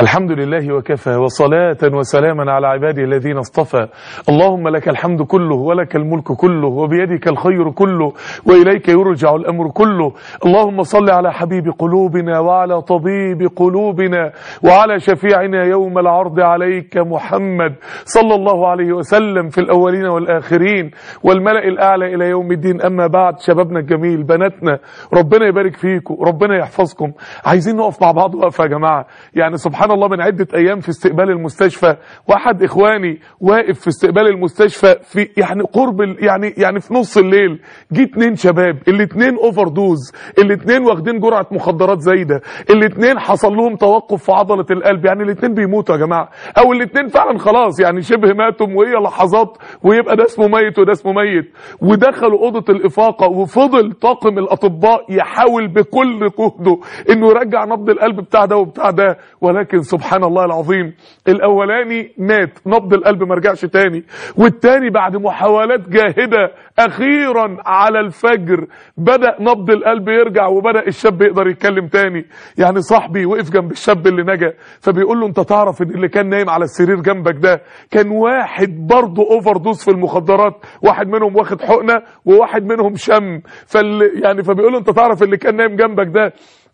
الحمد لله وكفى وصلاة وسلاما على عباده الذين اصطفى اللهم لك الحمد كله ولك الملك كله وبيدك الخير كله وإليك يرجع الأمر كله اللهم صل على حبيب قلوبنا وعلى طبيب قلوبنا وعلى شفيعنا يوم العرض عليك محمد صلى الله عليه وسلم في الأولين والآخرين والملأ الأعلى إلى يوم الدين أما بعد شبابنا الجميل بناتنا ربنا يبارك فيكم ربنا يحفظكم عايزين نقف مع بعض وقفة يا جماعة يعني سبحان سبحان الله من عدة ايام في استقبال المستشفى واحد اخواني واقف في استقبال المستشفى في يعني قرب يعني يعني في نص الليل جه اتنين شباب الاتنين اوفر دوز الاتنين واخدين جرعة مخدرات زايدة الاتنين حصل لهم توقف في عضلة القلب يعني الاتنين بيموتوا يا جماعة او الاتنين فعلا خلاص يعني شبه ماتوا وهي لحظات ويبقى ده اسمه ميت وده اسمه ميت ودخلوا اوضه الافاقه وفضل طاقم الاطباء يحاول بكل جهده انه يرجع نبض القلب بتاع ده وبتاع ده ولكن لكن سبحان الله العظيم الاولاني مات نبض القلب ما رجعش تاني والتاني بعد محاولات جاهده اخيرا على الفجر بدا نبض القلب يرجع وبدا الشاب يقدر يتكلم تاني يعني صاحبي وقف جنب الشاب اللي نجا فبيقول له انت تعرف ان اللي كان نايم على السرير جنبك ده كان واحد برضه اوفر دوز في المخدرات واحد منهم واخد حقنه وواحد منهم شم فال يعني فبيقول له انت تعرف اللي كان نايم جنبك ده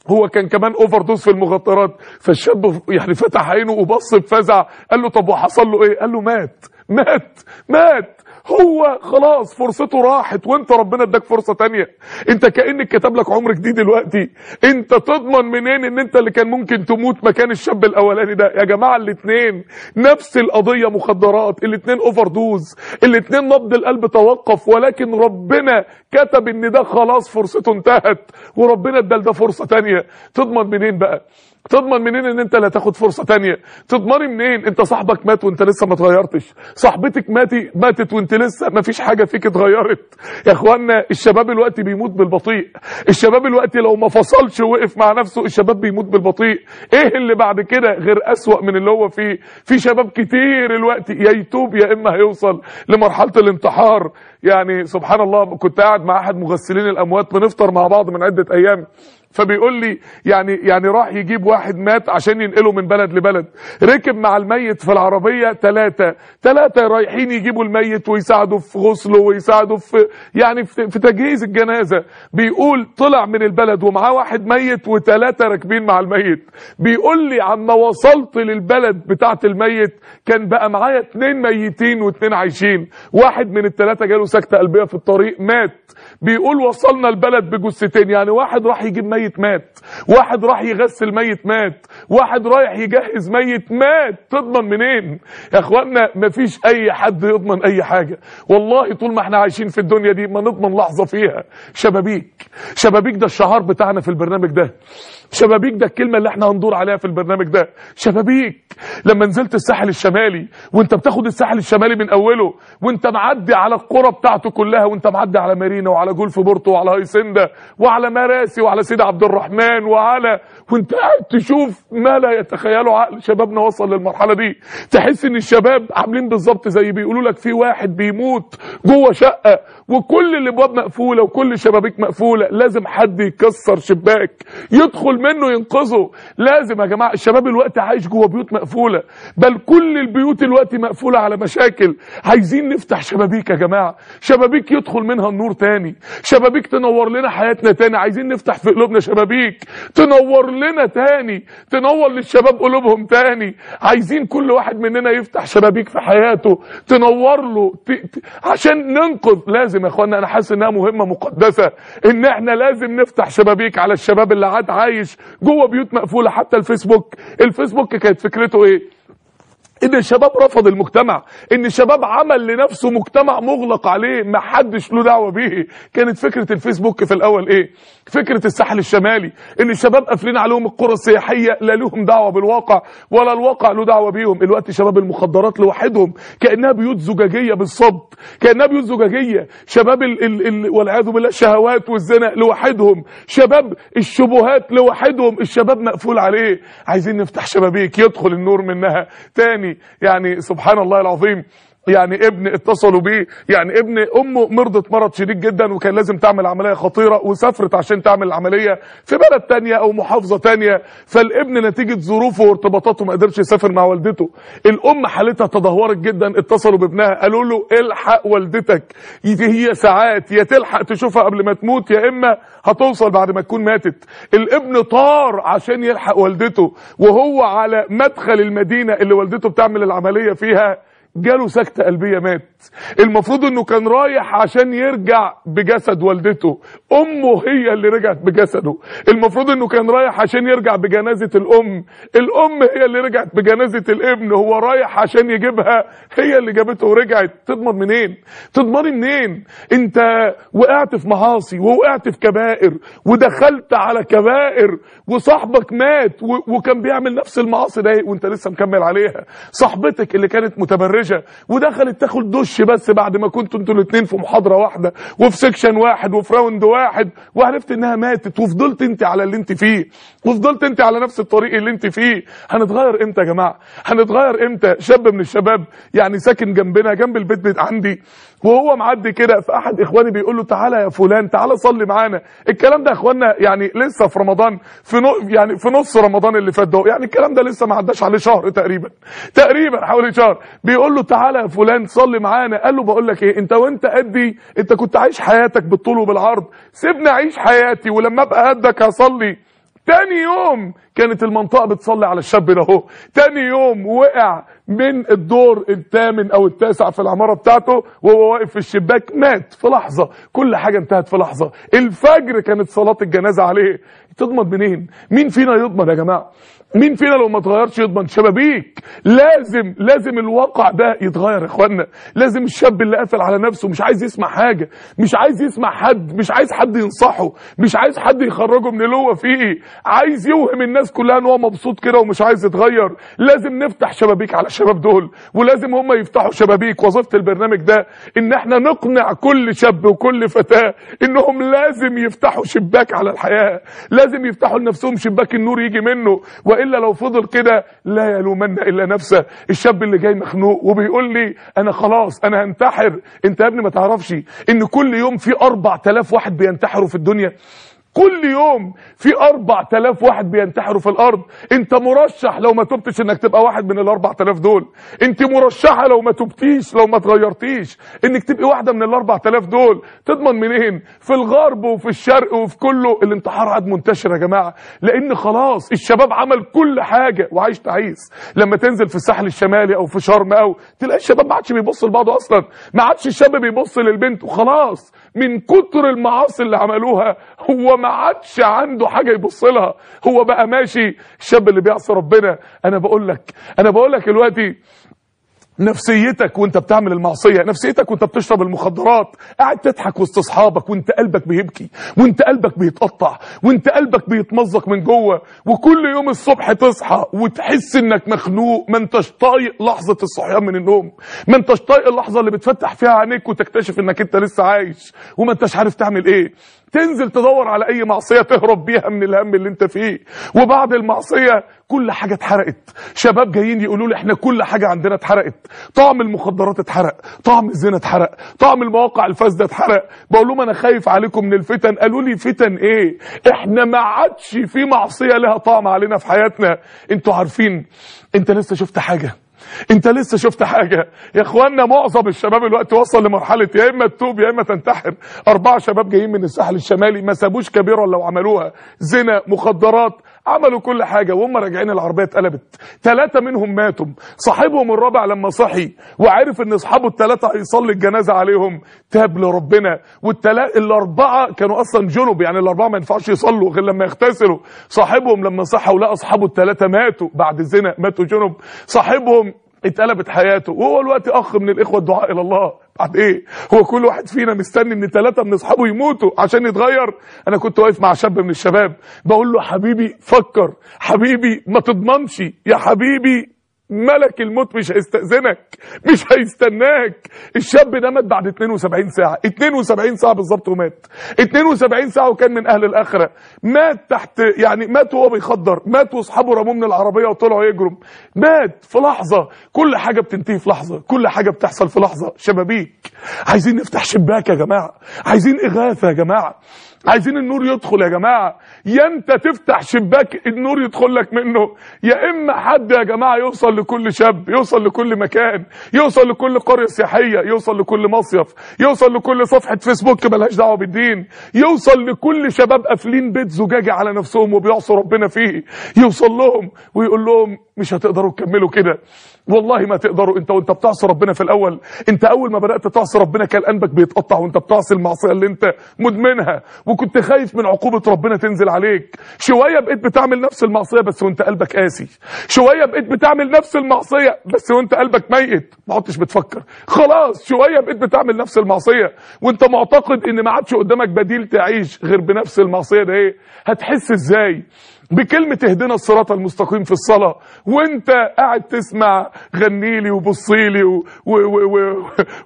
هو كان كمان اوفر دوز في المخدرات فالشاب يعني فتح عينه وبص بفزع قال له طب وحصل له ايه قال له مات مات مات هو خلاص فرصته راحت وانت ربنا اداك فرصة تانية انت كأنك كتب لك عمر جديد دلوقتي انت تضمن منين ان انت اللي كان ممكن تموت مكان الشاب الاولاني ده يا جماعة الاثنين نفس القضية مخدرات الاثنين اوفر دوز الاثنين نبض القلب توقف ولكن ربنا كتب ان ده خلاص فرصته انتهت وربنا ادال ده فرصة تانية تضمن منين بقى تضمن منين ان انت لا تاخد فرصه تانية تضمني منين انت صاحبك مات وانت لسه ما اتغيرتش صاحبتك ماتي ماتت وانت لسه ما فيش حاجه فيك اتغيرت يا اخوانا الشباب الوقت بيموت بالبطيء الشباب الوقت لو ما فصلش ووقف مع نفسه الشباب بيموت بالبطيء ايه اللي بعد كده غير اسوأ من اللي هو فيه في شباب كتير الوقت يا يتوب يا اما هيوصل لمرحله الانتحار يعني سبحان الله كنت قاعد مع احد مغسلين الاموات بنفطر مع بعض من عده ايام فبيقول لي يعني يعني راح يجيب واحد مات عشان ينقله من بلد لبلد ركب مع الميت في العربية ثلاثة ثلاثة رايحين يجيبوا الميت ويساعدوا في غسله ويساعدوا في يعني في تجهيز الجنازة بيقول طلع من البلد ومعاه واحد ميت وثلاثة راكبين مع الميت بيقول لي عما وصلت للبلد بتاعة الميت كان بقى معايا اثنين ميتين واثنين عايشين واحد من الثلاثة جاله سكتة قلبية في الطريق مات بيقول وصلنا البلد بجثتين يعني واحد راح يجيب ميت ميت مات واحد راح يغسل ميت مات واحد رايح يجهز ميت مات تضمن منين يا اخوانا مفيش اي حد يضمن اي حاجة والله طول ما احنا عايشين في الدنيا دي ما نضمن لحظة فيها شبابيك شبابيك ده الشهار بتاعنا في البرنامج ده شبابيك ده الكلمة اللي احنا هندور عليها في البرنامج ده شبابيك لما نزلت الساحل الشمالي وانت بتاخد الساحل الشمالي من اوله وانت معدي على القرى بتاعته كلها وانت معدي على مارينا وعلى جولف بورتو وعلى هايسندا وعلى مراسي وعلى سيدي عبد الرحمن وعلى وانت قاعد تشوف ما لا يتخيله عقل شبابنا وصل للمرحله دي تحس ان الشباب عاملين بالظبط زي بيقولوا لك في واحد بيموت جوه شقه وكل الابواب مقفوله وكل الشبابيك مقفوله لازم حد يكسر شباك يدخل منه ينقذه لازم يا جماعه الشباب الوقت عايش جوه بيوت مقفوله بل كل البيوت الوقت مقفوله على مشاكل عايزين نفتح شبابيك يا جماعه شبابيك يدخل منها النور تاني شبابيك تنور لنا حياتنا تاني عايزين نفتح في قلوبنا شبابيك تنور لنا تاني تنور للشباب قلوبهم تاني عايزين كل واحد مننا يفتح شبابيك في حياته تنور له ت... ت... عشان ننقذ لازم يا اخوانا انا حاسس انها مهمه مقدسه ان احنا لازم نفتح شبابيك على الشباب اللي قاعد عايش جوه بيوت مقفوله حتى الفيسبوك الفيسبوك كانت فكرته ايه ان الشباب رفض المجتمع ان الشباب عمل لنفسه مجتمع مغلق عليه ما حدش له دعوه بيه كانت فكره الفيسبوك في الاول ايه فكره الساحل الشمالي ان الشباب قافلين عليهم القرى السياحيه لا لهم دعوه بالواقع ولا الواقع له دعوه بيهم الوقت شباب المخدرات لوحدهم كانها بيوت زجاجيه بالصد كانها بيوت زجاجيه شباب ال ال ال والعياذ بالله الشهوات والزنا لوحدهم شباب الشبهات لوحدهم الشباب مقفول عليه عايزين نفتح شبابيك يدخل النور منها تاني يعني, يعني سبحان الله العظيم يعني ابن اتصلوا بيه يعني ابن امه مرضت مرض شديد جدا وكان لازم تعمل عملية خطيرة وسافرت عشان تعمل العملية في بلد تانية او محافظة تانية فالابن نتيجة ظروفه وارتباطاته ما قدرش يسافر مع والدته الام حالتها تدهورت جدا اتصلوا بابنها قالوا له الحق والدتك هي ساعات يا تلحق تشوفها قبل ما تموت يا اما هتوصل بعد ما تكون ماتت الابن طار عشان يلحق والدته وهو على مدخل المدينة اللي والدته بتعمل العملية فيها جاله سكتة قلبية مات المفروض انه كان رايح عشان يرجع بجسد والدته امه هي اللي رجعت بجسده المفروض انه كان رايح عشان يرجع بجنازة الام الام هي اللي رجعت بجنازة الابن هو رايح عشان يجيبها هي اللي جابته ورجعت تضمن منين تضمني منين انت وقعت في معاصي ووقعت في كبائر ودخلت على كبائر وصاحبك مات وكان بيعمل نفس المعاصي ده وانت لسه مكمل عليها صاحبتك اللي كانت متبرجة باشا ودخلت تاخد دش بس بعد ما كنتوا انتوا الاثنين في محاضره واحده وفي سكشن واحد وفي راوند واحد وعرفت انها ماتت وفضلت انت على اللي انت فيه وفضلت انت على نفس الطريق اللي انت فيه هنتغير امتى يا جماعه هنتغير امتى شاب من الشباب يعني ساكن جنبنا جنب البيت بيت عندي وهو معدي كده فاحد اخواني بيقول له تعالى يا فلان تعالى صلي معانا الكلام ده يا اخوانا يعني لسه في رمضان في نو يعني في نص رمضان اللي فات ده يعني الكلام ده لسه ما عداش عليه شهر تقريبا تقريبا حوالي شهر بيقول له تعالى يا فلان صلي معانا قال له بقول لك ايه انت وانت قدي انت كنت عايش حياتك بالطول وبالعرض سيبني اعيش حياتي ولما ابقى قدك هصلي تاني يوم كانت المنطقة بتصلي على الشاب ده اهو تاني يوم وقع من الدور الثامن او التاسع في العمارة بتاعته وهو واقف في الشباك مات في لحظة كل حاجة انتهت في لحظة الفجر كانت صلاة الجنازة عليه تضمن منين مين فينا يضمن يا جماعة مين فينا لو ما اتغيرش يضمن شبابيك لازم لازم الواقع ده يتغير يا اخوانا لازم الشاب اللي قافل على نفسه مش عايز يسمع حاجه مش عايز يسمع حد مش عايز حد ينصحه مش عايز حد يخرجه من اللي هو فيه عايز يوهم الناس كلها ان هو مبسوط كده ومش عايز يتغير لازم نفتح شبابيك على الشباب دول ولازم هم يفتحوا شبابيك وظيفه البرنامج ده ان احنا نقنع كل شاب وكل فتاه انهم لازم يفتحوا شباك على الحياه لازم يفتحوا لنفسهم شباك النور يجي منه و والا لو فضل كده لا يلومن الا نفسه الشاب اللي جاي مخنوق وبيقول لي انا خلاص انا هنتحر انت يا ابني ما تعرفش ان كل يوم في 4000 واحد بينتحروا في الدنيا كل يوم في 4000 واحد بينتحروا في الارض انت مرشح لو ما تبتش انك تبقى واحد من ال 4000 دول انت مرشحه لو ما تبتيش لو ما تغيرتيش انك تبقي واحده من ال 4000 دول تضمن منين في الغرب وفي الشرق وفي كله الانتحار عاد منتشر يا جماعه لان خلاص الشباب عمل كل حاجه وعايش تعيس لما تنزل في الساحل الشمالي او في شرم او تلاقي الشباب ما عادش بيبص لبعضه اصلا ما عادش الشاب بيبص للبنت وخلاص من كتر المعاصي اللي عملوها هو ما عادش عنده حاجه يبص لها هو بقى ماشي الشاب اللي بيعصي ربنا انا بقول لك انا بقول لك دلوقتي نفسيتك وانت بتعمل المعصية نفسيتك وانت بتشرب المخدرات قاعد تضحك وسط اصحابك وانت قلبك بيبكي وانت قلبك بيتقطع وانت قلبك بيتمزق من جوه وكل يوم الصبح تصحى وتحس انك مخنوق ما انتش طايق لحظة الصحيان من النوم ما انتش طايق اللحظة اللي بتفتح فيها عينيك وتكتشف انك انت لسه عايش وما انتش عارف تعمل ايه تنزل تدور على اي معصيه تهرب بيها من الهم اللي انت فيه وبعد المعصيه كل حاجه اتحرقت شباب جايين يقولوا لي احنا كل حاجه عندنا اتحرقت طعم المخدرات اتحرق طعم الزنا اتحرق طعم المواقع الفاسده اتحرق بقول لهم انا خايف عليكم من الفتن قالوا لي فتن ايه احنا ما عادش في معصيه لها طعم علينا في حياتنا انتوا عارفين انت لسه شفت حاجه انت لسه شفت حاجة يا اخوانا معظم الشباب الوقت وصل لمرحلة يا اما تتوب يا اما تنتحر اربعة شباب جايين من الساحل الشمالي ما سابوش كبيرة لو عملوها زنا مخدرات عملوا كل حاجة وهم راجعين العربية اتقلبت ثلاثة منهم ماتوا صاحبهم الرابع لما صحي وعرف ان اصحابه الثلاثة هيصلي الجنازة عليهم تاب لربنا والتلا... الاربعة كانوا اصلا جنب يعني الاربعة ما ينفعش يصلوا غير لما يغتسلوا صاحبهم لما صحى ولقى اصحابه الثلاثة ماتوا بعد الزنا ماتوا جنب صاحبهم اتقلبت حياته وهو الوقت اخ من الاخوه الدعاء الى الله بعد ايه هو كل واحد فينا مستني ان ثلاثه من اصحابه يموتوا عشان يتغير انا كنت واقف مع شاب من الشباب بقول له حبيبي فكر حبيبي ما تضمنش يا حبيبي ملك الموت مش هيستأذنك مش هيستناك الشاب ده مات بعد 72 ساعة 72 ساعة بالظبط ومات 72 ساعة وكان من أهل الآخرة مات تحت يعني مات وهو بيخدر مات وأصحابه رموه من العربية وطلعوا يجرم مات في لحظة كل حاجة بتنتهي في لحظة كل حاجة بتحصل في لحظة شبابيك عايزين نفتح شباك يا جماعة عايزين إغاثة يا جماعة عايزين النور يدخل يا جماعه يا انت تفتح شباك النور يدخل لك منه يا اما حد يا جماعه يوصل لكل شاب يوصل لكل مكان يوصل لكل قريه سياحيه يوصل لكل مصيف يوصل لكل صفحه فيسبوك ملهاش دعوه بالدين يوصل لكل شباب قافلين بيت زجاجي على نفسهم وبيعصوا ربنا فيه يوصل لهم ويقول لهم مش هتقدروا تكملوا كده والله ما تقدروا انت وانت بتعصي ربنا في الاول انت اول ما بدات تعصي ربنا كان قلبك بيتقطع وانت بتعصي المعصيه اللي انت مدمنها وكنت خايف من عقوبه ربنا تنزل عليك شويه بقيت بتعمل نفس المعصيه بس وانت قلبك قاسي شويه بقيت بتعمل نفس المعصيه بس وانت قلبك ميت ما عدتش بتفكر خلاص شويه بقيت بتعمل نفس المعصيه وانت معتقد ان ما عادش قدامك بديل تعيش غير بنفس المعصيه ده ايه هتحس ازاي بكلمة اهدنا الصراط المستقيم في الصلاة وانت قاعد تسمع غنيلي وبصيلي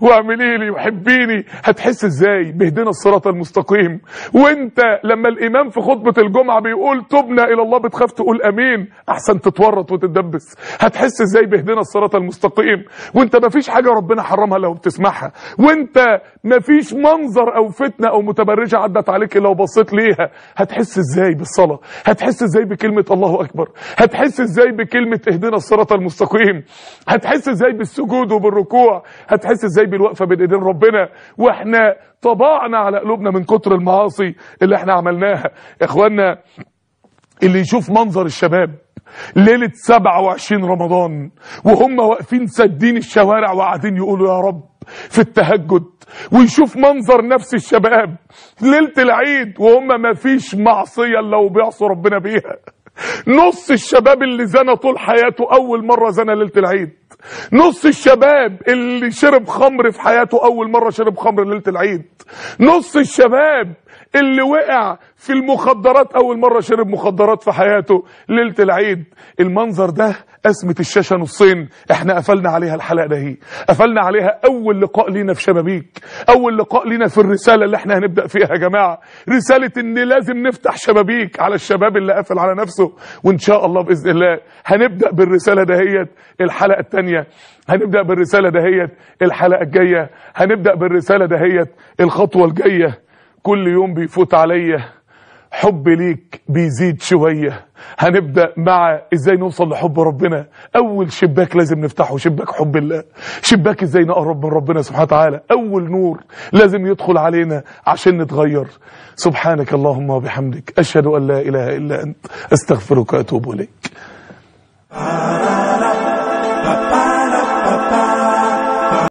واعمليلي وحبيني هتحس ازاي بهدنا الصراط المستقيم وانت لما الامام في خطبة الجمعة بيقول تبنا الى الله بتخاف تقول امين احسن تتورط وتتدبس هتحس ازاي بهدنا الصراط المستقيم وانت مفيش حاجة ربنا حرمها لو بتسمعها وانت مفيش منظر او فتنة او متبرجة عدت عليك لو بصيت ليها هتحس ازاي بالصلاة هتحس ازاي بكلمة الله اكبر هتحس ازاي بكلمة اهدنا الصراط المستقيم هتحس ازاي بالسجود وبالركوع هتحس ازاي بالوقفة بين ايدين ربنا واحنا طبعنا على قلوبنا من كتر المعاصي اللي احنا عملناها اخوانا اللي يشوف منظر الشباب ليلة 27 رمضان وهم واقفين سدين الشوارع وقاعدين يقولوا يا رب في التهجد ويشوف منظر نفس الشباب ليله العيد وهم ما فيش معصيه الا وبيعصوا ربنا بيها نص الشباب اللي زنى طول حياته اول مره زنى ليله العيد نص الشباب اللي شرب خمر في حياته اول مره شرب خمر ليله العيد نص الشباب اللي وقع في المخدرات اول مره شرب مخدرات في حياته ليله العيد المنظر ده قسمه الشاشه نصين احنا قفلنا عليها الحلقه دهي قفلنا عليها اول لقاء لينا في شبابيك اول لقاء لينا في الرساله اللي احنا هنبدا فيها يا جماعه رساله ان لازم نفتح شبابيك على الشباب اللي قافل على نفسه وان شاء الله باذن الله هنبدا بالرساله دهيت الحلقه التانية تانية هنبدأ بالرسالة دهيت الحلقة الجاية هنبدأ بالرسالة دهيت الخطوة الجاية كل يوم بيفوت عليا حب ليك بيزيد شوية هنبدأ مع ازاي نوصل لحب ربنا اول شباك لازم نفتحه شباك حب الله شباك ازاي نقرب من ربنا سبحانه وتعالى اول نور لازم يدخل علينا عشان نتغير سبحانك اللهم وبحمدك اشهد ان لا اله الا انت استغفرك واتوب اليك